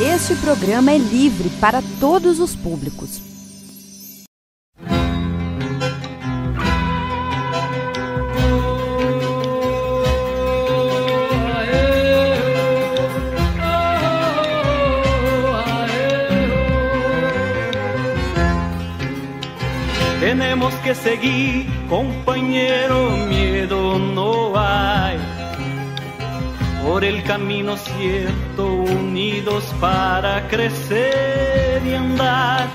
Este programa é livre para todos os públicos. Tenemos que seguir, companheiro meu. por el camino cierto, unidos para crecer y andar.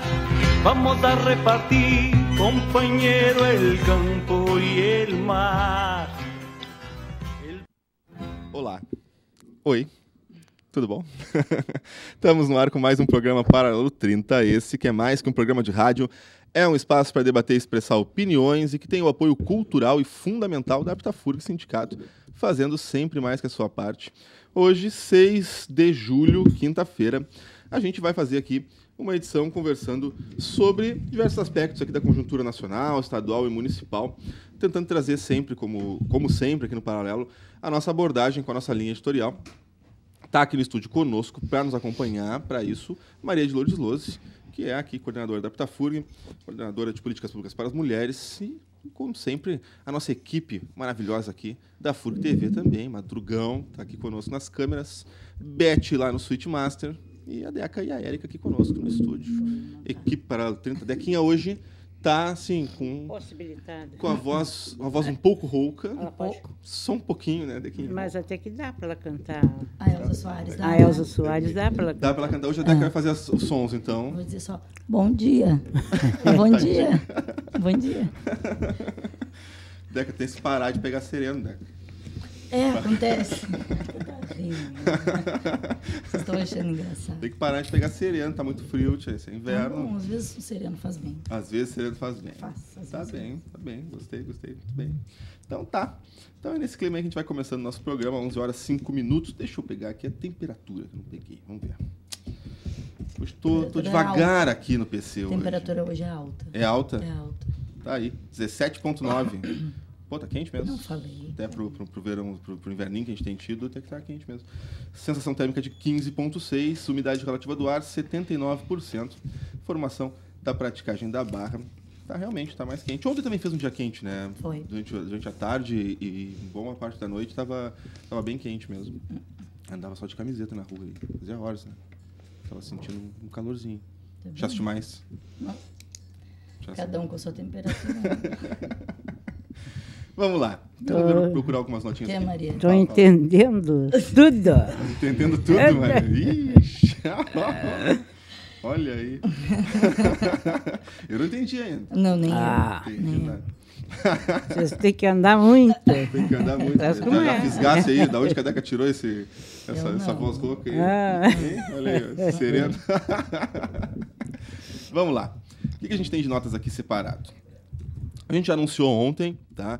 Vamos a repartir, compañero, el campo y el mar. El... Olá. Oi. Tudo bom? Estamos no ar com mais um programa Paralelo 30, esse que é mais que um programa de rádio, é um espaço para debater e expressar opiniões e que tem o apoio cultural e fundamental da Aptafurg Sindicato, fazendo sempre mais que a sua parte. Hoje, 6 de julho, quinta-feira, a gente vai fazer aqui uma edição conversando sobre diversos aspectos aqui da conjuntura nacional, estadual e municipal, tentando trazer sempre, como, como sempre aqui no Paralelo, a nossa abordagem com a nossa linha editorial. Está aqui no estúdio conosco para nos acompanhar, para isso, Maria de Lourdes Lozes, que é aqui coordenadora da Aptafurg, coordenadora de políticas públicas para as mulheres e, como sempre, a nossa equipe maravilhosa aqui da FURG TV também, Madrugão está aqui conosco nas câmeras, Beth lá no Switch Master e a Deca e a Érica aqui conosco no estúdio. Equipe para 30 Dequinha hoje tá assim com Com a voz, uma voz um pouco rouca, ela um pode... pouco, só um pouquinho, né, Dequinha? Mas até que dá para ela cantar. A Elza tá. Soares dá. A Elza Soares dá para ela cantar. Dá para ela cantar. Hoje até é. que vai fazer os sons então. Vou dizer só bom dia. bom tá dia. bom dia. Deca tem que parar de pegar sereno, Deca. É, acontece. Né? Vocês estão achando engraçado. Tem que parar de pegar sereno, tá muito frio, tia, esse é inverno. Não, às vezes o sereno faz bem. Às vezes o sereno faz bem. Faz, Tá bem, tá bem, gostei, gostei, muito bem. Então tá. Então é nesse clima aí que a gente vai começando o nosso programa, 11 horas 5 minutos. Deixa eu pegar aqui a temperatura que eu não peguei, vamos ver. Hoje tô, tô devagar é aqui no PC. A temperatura hoje. hoje é alta. É alta? É alta. Tá aí, 17,9. Pô, tá quente mesmo. Não falei. Até pro, pro, pro verão, pro, pro inverninho que a gente tem tido, até que tá quente mesmo. Sensação térmica de 15,6, umidade relativa do ar 79%. Formação da praticagem da barra. Tá realmente, tá mais quente. Ontem também fez um dia quente, né? Foi. Durante, durante a tarde e boa parte da noite tava, tava bem quente mesmo. Andava só de camiseta na rua ali. Fazia horas, né? Tava sentindo um calorzinho. Tá Já assisti mais. Não. Cada um com a sua temperatura. Vamos lá. Tô, procurar algumas notinhas que, aqui. Maria? Estou entendendo tudo. entendendo tudo, é Maria. Ixi, olha aí. Eu não entendi ainda. Não, nem ah, eu. Entendi, nem. Né? Vocês têm que andar muito. Tem que andar muito. Mas como é? Fisgasse aí, da onde que a Deca tirou esse, essa, essa voz louca aí? Ah. Olha aí, sereno. Vamos lá. O que a gente tem de notas aqui separado? A gente anunciou ontem, tá?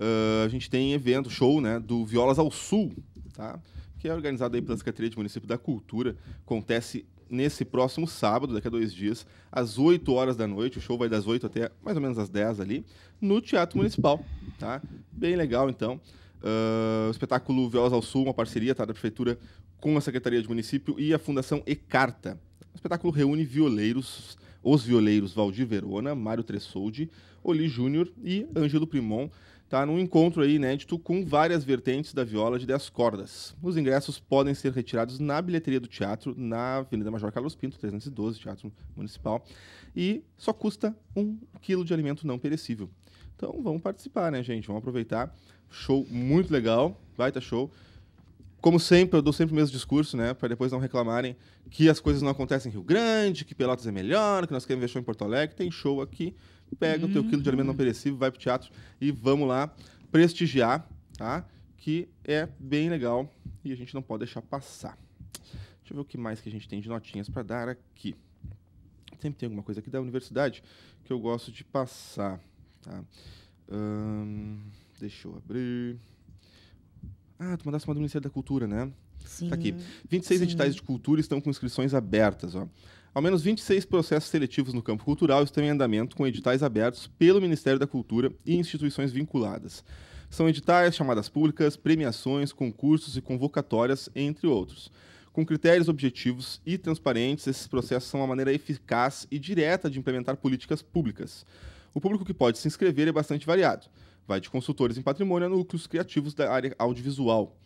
uh, a gente tem evento, show, né, do Violas ao Sul, tá? Que é organizado aí pela Secretaria de Município da Cultura. Acontece nesse próximo sábado, daqui a dois dias, às 8 horas da noite. O show vai das 8 até mais ou menos às 10 ali, no Teatro Municipal. Tá? Bem legal, então. Uh, o espetáculo Violas ao Sul, uma parceria tá, da Prefeitura com a Secretaria de Município e a Fundação Ecarta. O espetáculo reúne violeiros, os violeiros Valdir Verona, Mário Tressoldi, Oli Júnior e Ângelo Primon, tá? Num encontro aí inédito com várias vertentes da viola de 10 cordas. Os ingressos podem ser retirados na bilheteria do teatro, na Avenida Major Carlos Pinto, 312, Teatro Municipal, e só custa um quilo de alimento não perecível. Então vamos participar, né, gente? Vamos aproveitar. Show muito legal, vai tá show. Como sempre, eu dou sempre o mesmo discurso, né? Para depois não reclamarem que as coisas não acontecem em Rio Grande, que Pelotas é melhor, que nós queremos ver show em Porto Alegre. Tem show aqui pega hum. o teu hum. quilo de alimento não perecível, vai pro teatro e vamos lá prestigiar, tá? Que é bem legal e a gente não pode deixar passar. Deixa eu ver o que mais que a gente tem de notinhas para dar aqui. Sempre tem alguma coisa aqui da universidade que eu gosto de passar. Tá? Hum, deixa eu abrir. Ah, tu mandaste uma do Ministério da Cultura, né? Tá Sim. Tá aqui. 26 Sim. editais de cultura estão com inscrições abertas. Ó. Ao menos 26 processos seletivos no campo cultural estão em andamento com editais abertos pelo Ministério da Cultura e instituições vinculadas. São editais, chamadas públicas, premiações, concursos e convocatórias, entre outros. Com critérios objetivos e transparentes, esses processos são uma maneira eficaz e direta de implementar políticas públicas. O público que pode se inscrever é bastante variado. Vai de consultores em patrimônio a núcleos criativos da área audiovisual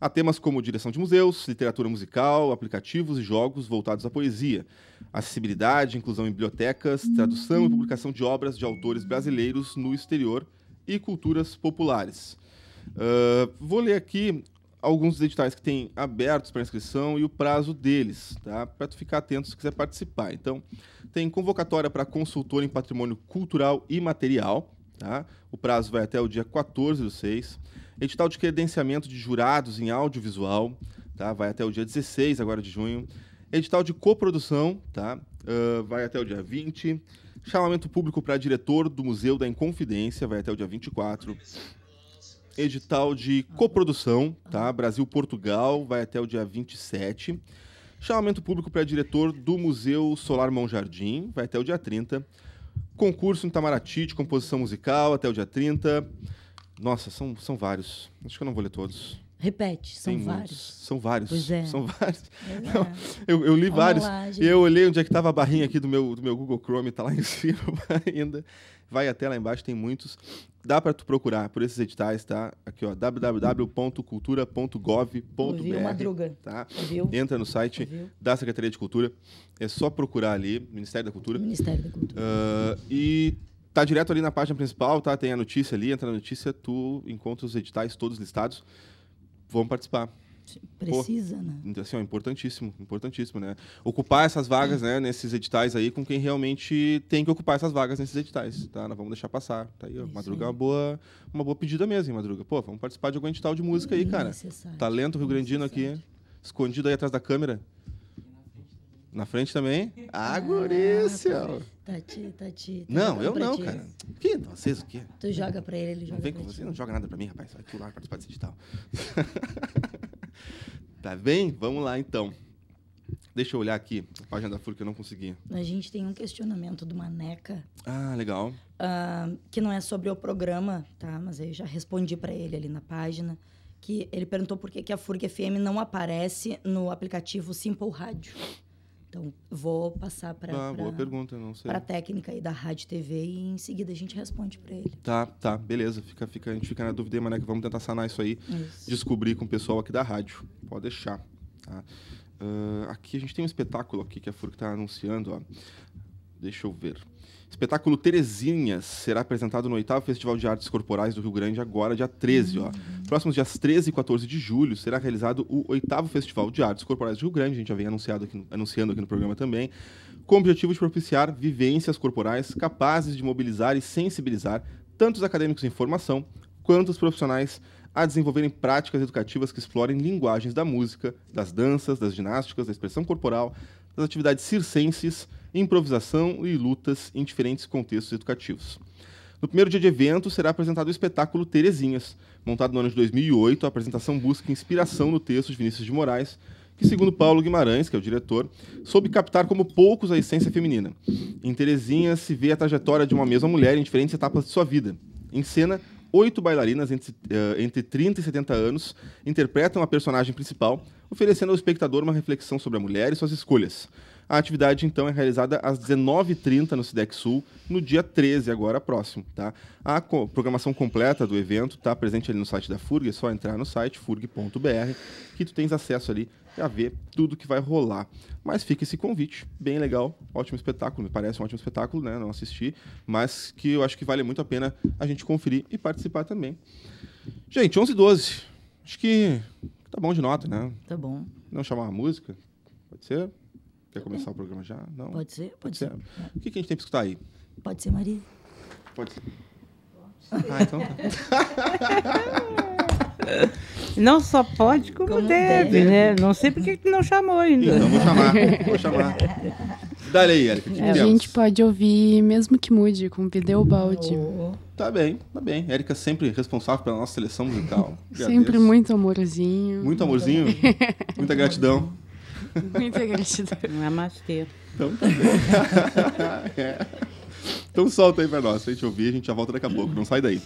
a temas como direção de museus, literatura musical, aplicativos e jogos voltados à poesia, acessibilidade, inclusão em bibliotecas, tradução e uhum. publicação de obras de autores brasileiros no exterior e culturas populares. Uh, vou ler aqui alguns dos editais que têm abertos para inscrição e o prazo deles, tá? Para tu ficar atento se quiser participar. Então, tem convocatória para consultor em patrimônio cultural e material, tá? O prazo vai até o dia 14 do 6 edital de credenciamento de jurados em audiovisual, tá? vai até o dia 16 agora de junho. Edital de coprodução, tá? Uh, vai até o dia 20. Chamamento público para diretor do Museu da Inconfidência, vai até o dia 24. Edital de coprodução, tá? Brasil-Portugal, vai até o dia 27. Chamamento público para diretor do Museu Solar Mão Jardim, vai até o dia 30. Concurso em Itamaraty de composição musical, até o dia 30. Nossa, são, são vários. Acho que eu não vou ler todos. Repete, são Tem vários. Muitos. São vários. Pois é. São vários. É. Não, eu, eu, li Vamos vários. Lá, e eu olhei onde é que estava a barrinha aqui do meu, do meu Google Chrome, está lá em cima ainda. Vai até lá embaixo, tem muitos. Dá para tu procurar por esses editais, tá? Aqui, ó, www.cultura.gov.br. Viu, Madruga? Tá? Viu? Entra no site Viu? da Secretaria de Cultura. É só procurar ali, Ministério da Cultura. Ministério da Cultura. Uh, e tá direto ali na página principal, tá? Tem a notícia ali, entra na notícia, tu encontra os editais todos listados. Vamos participar. Precisa, Pô, né? Então, assim, ó, importantíssimo, importantíssimo, né? Ocupar essas vagas, Sim. né, nesses editais aí, com quem realmente tem que ocupar essas vagas nesses editais, tá? Nós vamos deixar passar, tá aí, ó, Madruga é uma boa, uma boa pedida mesmo, hein, Madruga? Pô, vamos participar de algum edital de música aí, cara. Talento Rio Grandino aqui, escondido aí atrás da câmera. Na frente também? Ah, gurícia! Tati, Tati. Não, eu tá não, ti. cara. Que? Vocês o quê? Tu joga pra ele, ele joga. Não vem com você, não joga nada pra mim, rapaz. Vai lá participar desse digital. tá bem? Vamos lá, então. Deixa eu olhar aqui a página da FURIA que eu não consegui. A gente tem um questionamento do Maneca. Ah, legal. Uh, que não é sobre o programa, tá? Mas eu já respondi para ele ali na página. Que ele perguntou por que, que a FURG FM não aparece no aplicativo Simple Rádio. Então, vou passar para ah, Para técnica aí da rádio TV e em seguida a gente responde para ele. Tá, tá, beleza. Fica, fica, a gente fica na dúvida, mas né, que vamos tentar sanar isso aí, isso. descobrir com o pessoal aqui da rádio. Pode deixar. Tá? Uh, aqui a gente tem um espetáculo aqui que a Furo está anunciando, ó. Deixa eu ver. Espetáculo Terezinhas será apresentado no oitavo Festival de Artes Corporais do Rio Grande, agora dia 13. Ó. Uhum. Próximos dias 13 e 14 de julho será realizado o oitavo Festival de Artes Corporais do Rio Grande, a gente já vem anunciado aqui, anunciando aqui no programa também, com o objetivo de propiciar vivências corporais capazes de mobilizar e sensibilizar tanto os acadêmicos em formação quanto os profissionais a desenvolverem práticas educativas que explorem linguagens da música, das danças, das ginásticas, da expressão corporal, das atividades circenses improvisação e lutas em diferentes contextos educativos. No primeiro dia de evento, será apresentado o espetáculo Terezinhas, montado no ano de 2008. A apresentação busca inspiração no texto de Vinícius de Moraes, que, segundo Paulo Guimarães, que é o diretor, soube captar como poucos a essência feminina. Em Terezinhas se vê a trajetória de uma mesma mulher em diferentes etapas de sua vida. Em cena, oito bailarinas entre, uh, entre 30 e 70 anos interpretam a personagem principal, oferecendo ao espectador uma reflexão sobre a mulher e suas escolhas. A atividade, então, é realizada às 19h30 no SIDEC Sul, no dia 13, agora próximo. Tá? A co programação completa do evento está presente ali no site da FURG, é só entrar no site furg.br, que tu tens acesso ali a ver tudo que vai rolar. Mas fica esse convite, bem legal, ótimo espetáculo, me parece um ótimo espetáculo, né? Não assisti, mas que eu acho que vale muito a pena a gente conferir e participar também. Gente, 11 e 12. Acho que tá bom de nota, né? Tá bom. Não chamar uma música? Pode ser? Quer começar é. o programa já? Não? Pode ser, pode, pode ser. ser. O que, a gente tem para escutar aí? Pode ser, Maria. Pode ser. Ah, então tá. Não só pode, como, como deve, deve, né? Não sei porque que não chamou ainda. Então, vou chamar, vou chamar. Dale aí, Erika. É, a gente pode ouvir, mesmo que mude, com Pideu Balde. Oh. Tá bem, tá bem. Érica sempre responsável pela nossa seleção musical. sempre muito amorzinho. Muito amorzinho, muita gratidão. Muita gratidão. Namastê. Então tá bem. é. Então solta aí pra nós, pra gente ouvir, a gente já volta daqui a pouco. Não sai daí.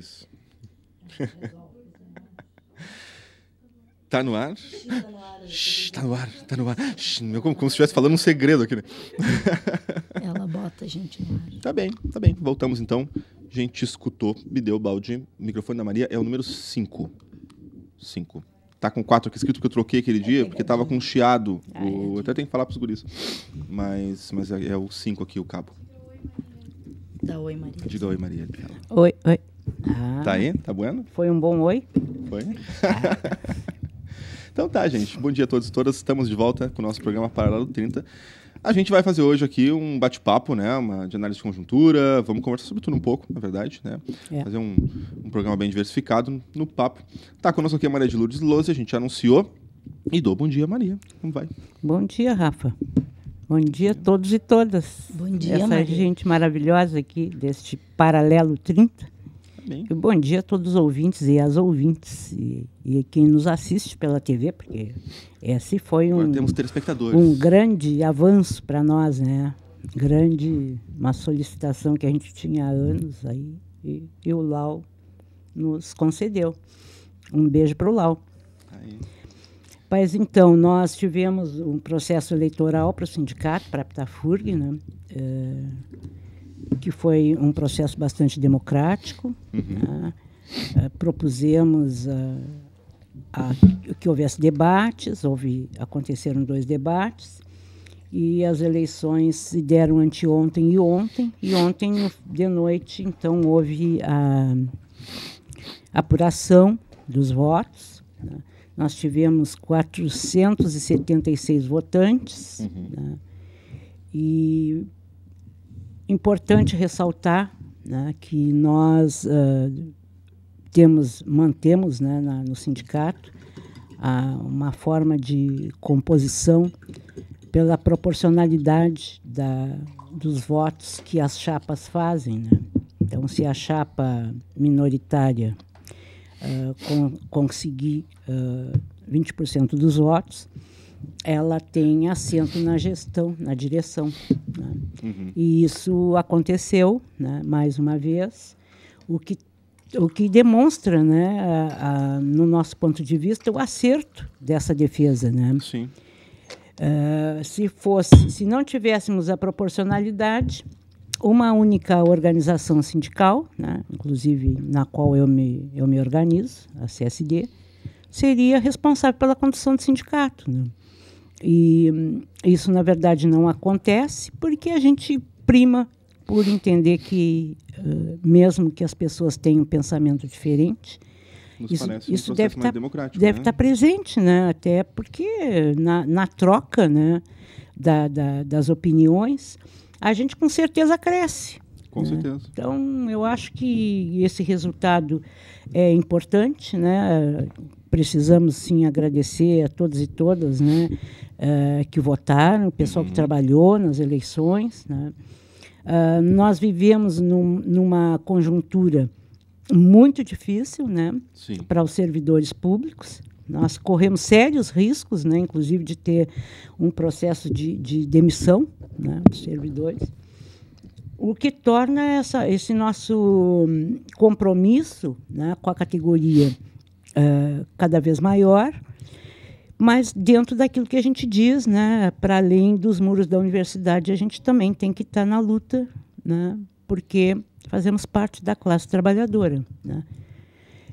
tá Está no ar? Está no ar, está no ar. Como, como se estivesse falando um segredo aqui. Né? Ela bota a gente no ar. Tá bem, tá bem. Voltamos então. A gente escutou, me deu o balde. O microfone da Maria é o número 5. 5. Tá com 4 aqui escrito que eu troquei aquele dia, porque tava com um chiado. o... Ah, é. até tenho que falar pros guris. Mas, mas é, é o 5 aqui, o cabo. Dá oi, Maria. Diga oi, Maria. Oi, oi. Ah. tá aí? Tá bueno? Foi um bom oi? Foi. Ah. então tá, gente. Bom dia a todos e todas. Estamos de volta com o nosso programa Paralelo 30. A gente vai fazer hoje aqui um bate-papo, né? Uma de análise de conjuntura. Vamos conversar sobre tudo um pouco, na verdade, né? É. Fazer um, um, programa bem diversificado no papo. Tá conosco aqui a Maria de Lourdes Lose, a gente anunciou. E dou bom dia, Maria. Como vai? Bom dia, Rafa. Bom dia a todos e todas. Bom dia, Essa Maria. gente maravilhosa aqui deste Paralelo 30. Bem. bom dia a todos os ouvintes e as ouvintes e, e quem nos assiste pela TV, porque esse foi um, um grande avanço para nós, né? Grande, uma solicitação que a gente tinha há anos aí e, e o Lau nos concedeu. Um beijo para o Lau. Aí. Mas então, nós tivemos um processo eleitoral para o sindicato, para a Ptafurg, né? É, que foi um processo bastante democrático. Uhum. Né? Eh, propusemos eh, a, que houvesse debates, houve, aconteceram dois debates, e as eleições se deram anteontem e ontem, e ontem de noite, então, houve a apuração dos votos. Né? Nós tivemos 476 votantes, uhum. né? e importante ressaltar né, que nós uh, temos, mantemos né, na, no sindicato uh, uma forma de composição pela proporcionalidade da, dos votos que as chapas fazem. Né? Então, se a chapa minoritária uh, con conseguir 20% ah, dos votos, ela tem assento na gestão, na direção. Né? Uhum. E isso aconteceu, né, mais uma vez, o que, o que demonstra, né, a, a, no nosso ponto de vista, o acerto dessa defesa. Né? Sim. Uh, se, fosse, se não tivéssemos a proporcionalidade, uma única organização sindical, né, inclusive na qual eu me, eu me organizo, a CSD, seria responsável pela condução do sindicato. Né? E hum, isso, na verdade, não acontece porque a gente prima por entender que, uh, mesmo que as pessoas tenham um pensamento diferente, Nos isso, um isso deve tá estar deve né? Tá presente, né? até porque na, na troca né, da, da, das opiniões, a gente com certeza cresce. Com né? certeza. Então, eu acho que esse resultado é importante, né? precisamos sim agradecer a todos e todas né, eh, que votaram, o pessoal uhum. que trabalhou nas eleições. Né. Uh, nós vivemos num, numa conjuntura muito difícil né, para os servidores públicos. Nós corremos sérios riscos, né, inclusive de ter um processo de, de demissão né, dos servidores o que torna essa, esse nosso compromisso né, com a categoria uh, cada vez maior, mas dentro daquilo que a gente diz, né, para além dos muros da universidade, a gente também tem que estar tá na luta, né, porque fazemos parte da classe trabalhadora. Né.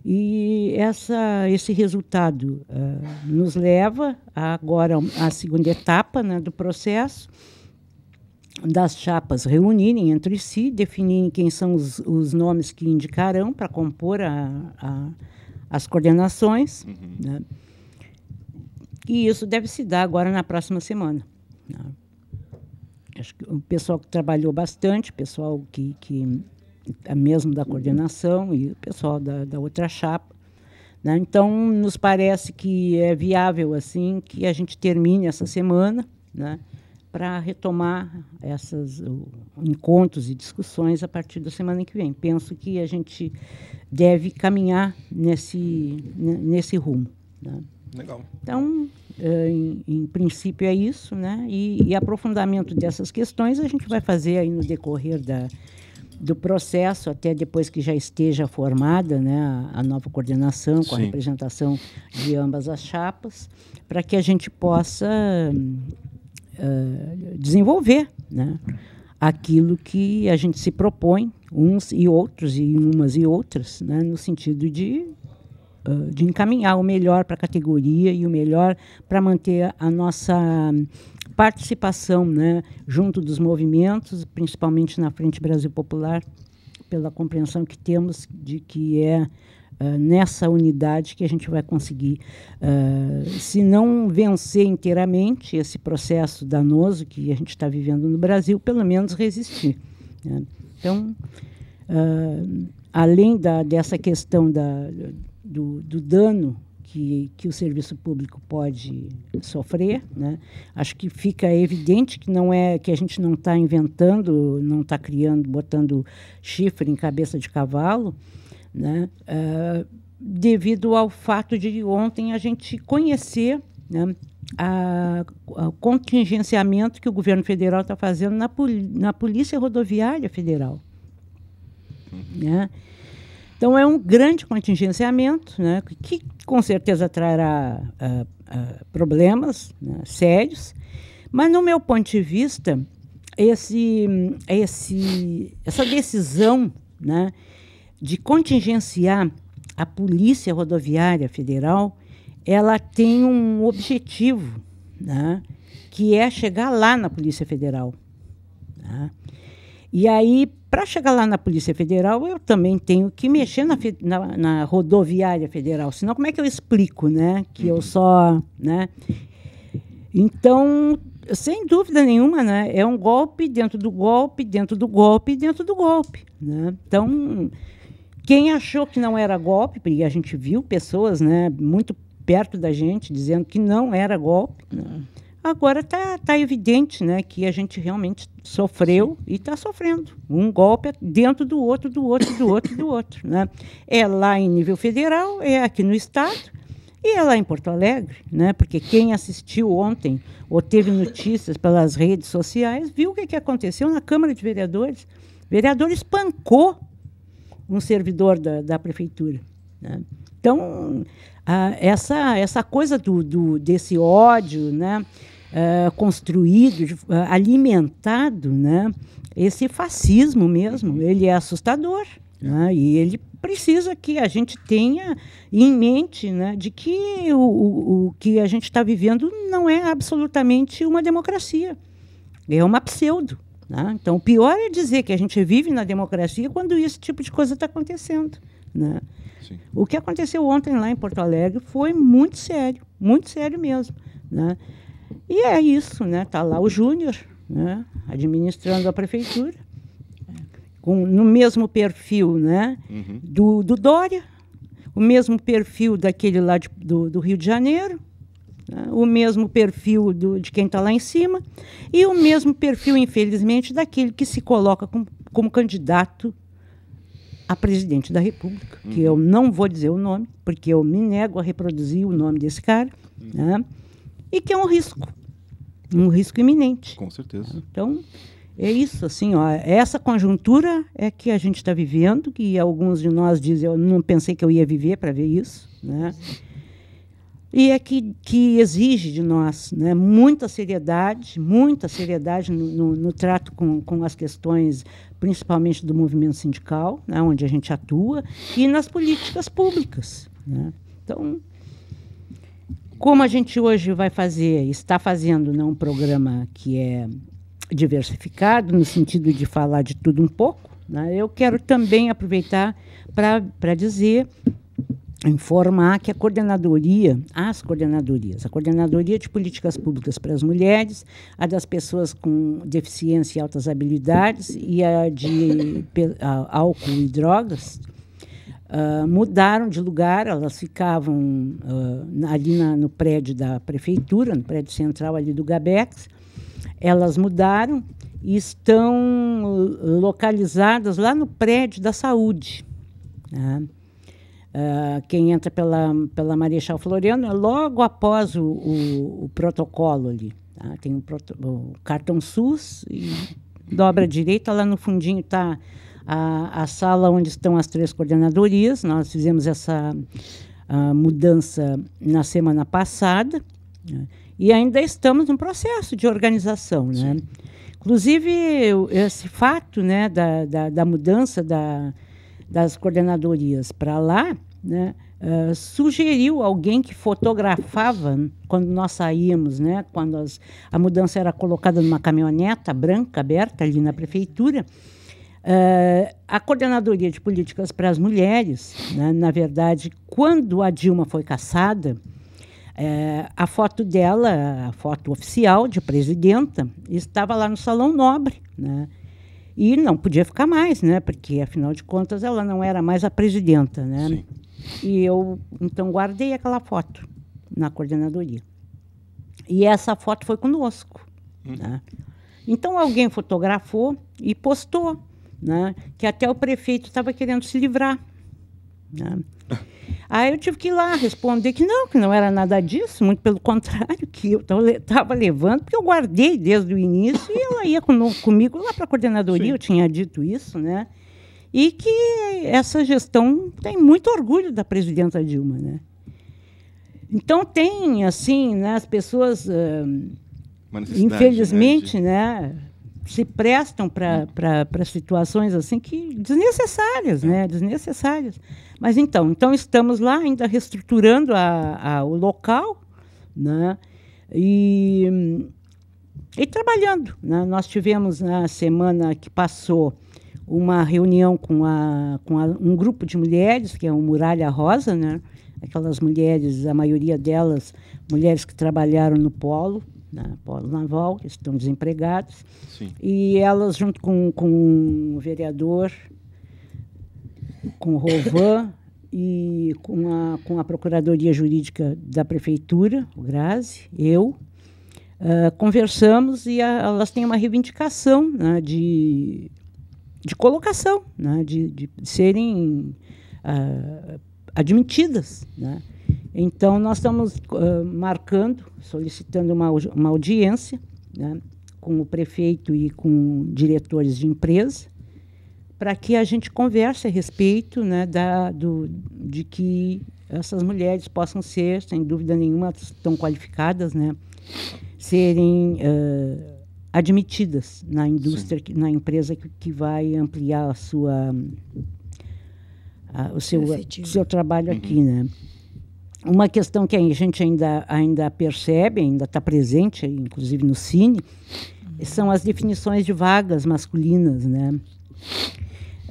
E essa, esse resultado uh, nos leva a, agora à segunda etapa né, do processo, das chapas reunirem entre si, definirem quem são os, os nomes que indicarão para compor a, a as coordenações. Uhum. Né? E isso deve se dar agora na próxima semana. Né? Acho que o pessoal que trabalhou bastante, o pessoal que, que é mesmo da uhum. coordenação e o pessoal da, da outra chapa. Né? Então, nos parece que é viável assim que a gente termine essa semana. Né? para retomar esses encontros e discussões a partir da semana que vem. Penso que a gente deve caminhar nesse, nesse rumo. Né? Legal. Então, eh, em, em, princípio é isso, né? E, e, aprofundamento dessas questões a gente vai fazer aí no decorrer da, do processo, até depois que já esteja formada né, a, a nova coordenação, com Sim. a representação de ambas as chapas, para que a gente possa eh, desenvolver né, aquilo que a gente se propõe, uns e outros, e umas e outras, né, no sentido de, uh, de encaminhar o melhor para a categoria e o melhor para manter a nossa participação né, junto dos movimentos, principalmente na Frente Brasil Popular, pela compreensão que temos de que é eh, nessa unidade que a gente vai conseguir, uh, se não vencer inteiramente esse processo danoso que a gente está vivendo no Brasil, pelo menos resistir. Né? Então, uh, além da, dessa questão da, do, do dano que, que, o serviço público pode sofrer, né? Acho que fica evidente que não é que a gente não está inventando, não está criando, botando chifre em cabeça de cavalo, né? Uh, devido ao fato de ontem a gente conhecer né, a, a, contingenciamento que o governo federal está fazendo na, poli, na Polícia Rodoviária Federal. Uhum. Né? Então, é um grande contingenciamento, né, que, com certeza trará uh, uh, problemas né, sérios, mas, no meu ponto de vista, esse, esse, essa decisão né, de contingenciar a Polícia Rodoviária Federal, ela tem um objetivo, né, que é chegar lá na Polícia Federal. Né? E aí, para chegar lá na Polícia Federal, eu também tenho que mexer na, na, na, rodoviária federal. Senão, como é que eu explico, né? Que eu uhum. só. Né? Então, sem dúvida nenhuma, né? É um golpe dentro do golpe, dentro do golpe, dentro do golpe. Né? Então, quem achou que não era golpe, e a gente viu pessoas né, muito perto da gente dizendo que não era golpe, né? agora está tá evidente né, que a gente realmente sofreu Sim. e está sofrendo. Um golpe é dentro do outro, do outro, do outro, do outro. Né? É lá em nível federal, é aqui no Estado, e é lá em Porto Alegre, né? Porque quem assistiu ontem ou teve notícias pelas redes sociais viu o que, que aconteceu na Câmara de Vereadores. O vereador espancou um servidor da, da prefeitura. Né? Então, ah, essa, essa coisa do, do desse ódio né, ah, construído, é, alimentado, né, esse fascismo mesmo, ele é assustador. Né, e ele precisa que a gente tenha em mente né, de que o, o, o que a gente está vivendo não é absolutamente uma democracia. É uma pseudo. Né? Então, o pior é dizer que a gente vive na democracia quando esse tipo de coisa está acontecendo. Né? O que aconteceu ontem lá em Porto Alegre foi muito sério, muito sério mesmo. Né? E é isso, né? Está lá o Júnior né? administrando a prefeitura, com, no mesmo perfil né? Uhum. Do, do, Dória, o mesmo perfil daquele lá de, do, do Rio de Janeiro. Né? o mesmo perfil do, de quem está lá em cima e o mesmo perfil, infelizmente, daquele que se coloca com, como candidato a presidente da República, que uhum. eu não vou dizer o nome, porque eu me nego a reproduzir o nome desse cara, uhum. né? e que é um risco, um risco iminente. Com certeza. Então, é isso, assim, ó, essa conjuntura é que a gente está vivendo, que alguns de nós dizem, eu não pensei que eu ia viver para ver isso, né? Sim e é que, que exige de nós né, muita seriedade, muita seriedade no, no, no trato com, com as questões, principalmente do movimento sindical, né, onde a gente atua, e nas políticas públicas. Né. Então, como a gente hoje vai fazer, está fazendo né, um programa que é diversificado, no sentido de falar de tudo um pouco, né, eu quero também aproveitar para dizer informar que a coordenadoria, as coordenadorias, a coordenadoria de políticas públicas para as mulheres, a das pessoas com deficiência e altas habilidades e a de álcool e drogas, uh, mudaram de lugar, elas ficavam uh, ali na, no prédio da prefeitura, no prédio central ali do Gabex, elas mudaram e estão localizadas lá no prédio da saúde. Né? Uh, quem entra pela, pela Marechal Floriano é logo após o, o, o protocolo ali. Tá? Tem o, proto, o, cartão SUS e dobra à direita, lá no fundinho está a, a sala onde estão as três coordenadorias. Nós fizemos essa ah, mudança na semana passada né? e ainda estamos no processo de organização. Né? Inclusive, esse fato né, da, da, da mudança da das coordenadorias para lá, né, uh, sugeriu alguém que fotografava quando nós saímos, né, quando as, a mudança era colocada numa caminhoneta branca aberta ali na prefeitura. Uh, a coordenadoria de políticas para as mulheres, né, na verdade, quando a Dilma foi caçada, a foto dela, a foto oficial de presidenta, estava lá no Salão Nobre. Né? E não podia ficar mais, né? Porque, afinal de contas, ela não era mais a presidenta, né? Sim. E eu, então, guardei aquela foto na coordenadoria. E essa foto foi conosco. Hum. Né? Então, alguém fotografou e postou, né? Que até o prefeito estava querendo se livrar. Né? Aí eu tive que ir lá responder que não, que não era nada disso, muito pelo contrário, que eu estava levando, porque eu guardei desde o início e ela ia com, comigo lá para a coordenadoria, Sim. eu tinha dito isso, né? E que essa gestão tem muito orgulho da presidenta Dilma, né? Então tem assim, né, as pessoas, ah, né, infelizmente, né? De... né se prestam para situações assim que desnecessárias, né? Desnecessárias. Mas então, então estamos lá ainda reestruturando a, a, o local, né? E, e trabalhando. Né? Nós tivemos na semana que passou uma reunião com, a, com a, um grupo de mulheres, que é o Muralha Rosa, né? aquelas mulheres, a maioria delas, mulheres que trabalharam no polo, na né, pós-naval, que estão desempregados. Sim. E elas, junto com, com o vereador, com o Rovan e com a, com a Procuradoria Jurídica da Prefeitura, o Grazi, eu, uh, conversamos e a, elas têm uma reivindicação né, de, de colocação, né, de, de serem uh, admitidas. Né? Então, nós estamos uh, marcando, solicitando uma, uma audiência né, com o prefeito e com diretores de empresa, para que a gente converse a respeito né, da, do, de que essas mulheres possam ser, sem dúvida nenhuma, tão qualificadas, né, serem uh, admitidas na indústria, na empresa que, que vai ampliar a sua, a, o seu, seu trabalho uhum. aqui, né? Uma questão que a gente ainda, ainda percebe, ainda está presente, inclusive no Cine, são as definições de vagas masculinas, né? Uh,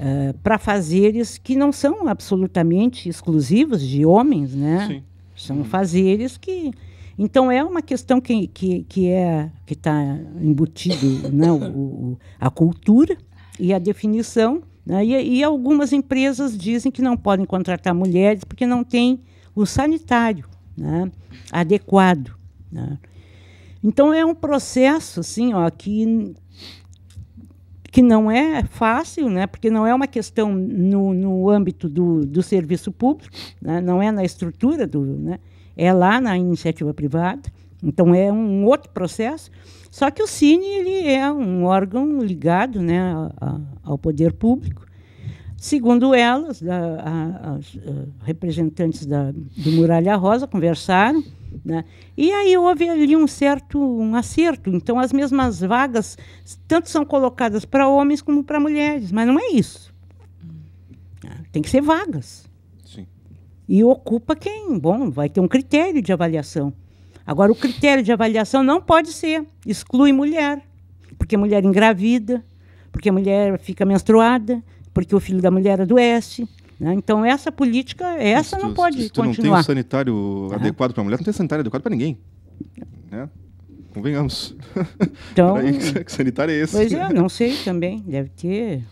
ah, para fazeres que não são absolutamente exclusivos de homens, né? Sim. São fazeres que então é uma questão que que, que é que está embutido, né? O, o, a cultura e a definição. Né? E, e, algumas empresas dizem que não podem contratar mulheres porque não tem o sanitário né, adequado. Né. Então é um processo assim, ó, que que não é fácil, né, porque não é uma questão no, no âmbito do, do serviço público, né, não é na estrutura do, né, é lá na iniciativa privada. Então é um outro processo. Só que o Cine ele é um órgão ligado, né, ao poder público. Segundo elas, a, a, as eh, representantes da, do Muralha Rosa conversaram, né? e aí houve ali um certo um acerto. Então, as mesmas vagas tanto são colocadas para homens como para mulheres, mas não é isso. Ah, tem que ser vagas. Sim. E ocupa quem? Bom, vai ter um critério de avaliação. Agora, o critério de avaliação não pode ser exclui mulher, porque mulher engravida, porque mulher fica menstruada, porque o filho da mulher adoece. Né? Então, essa política, essa não pode se tu continuar. Se não tem um sanitário uhum. adequado para a mulher, não tem sanitário adequado para ninguém. Né? Convenhamos. Então, aí, que sanitário é esse? Pois é, não sei também. Deve ter...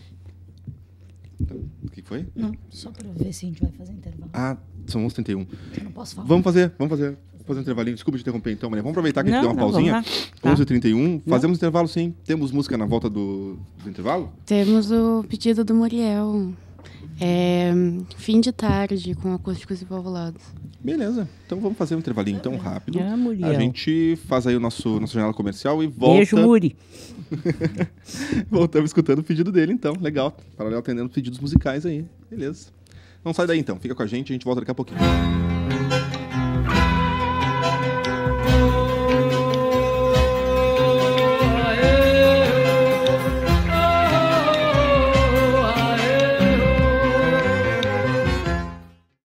O que foi? Não, só para ver se a gente vai fazer intervalo. Ah, são 11h31. Eu não posso falar. Vamos fazer, vamos fazer fazer um intervalinho. Desculpa te interromper então, mas vamos aproveitar que não, a gente deu uma não, pausinha. 11h31. Tá. Fazemos intervalo sim. Temos música na volta do, do intervalo? Temos o pedido do Muriel. É, fim de tarde com acústicos e valvulados. Beleza. Então vamos fazer um intervalinho então rápido. Ah, Muriel. A gente faz aí o nosso nosso janela comercial e volta. Beijo, Muri. Voltamos escutando o pedido dele então. Legal. Paralelo atendendo pedidos musicais aí. Beleza. Não sai daí então. Fica com a gente, a gente volta daqui a pouquinho.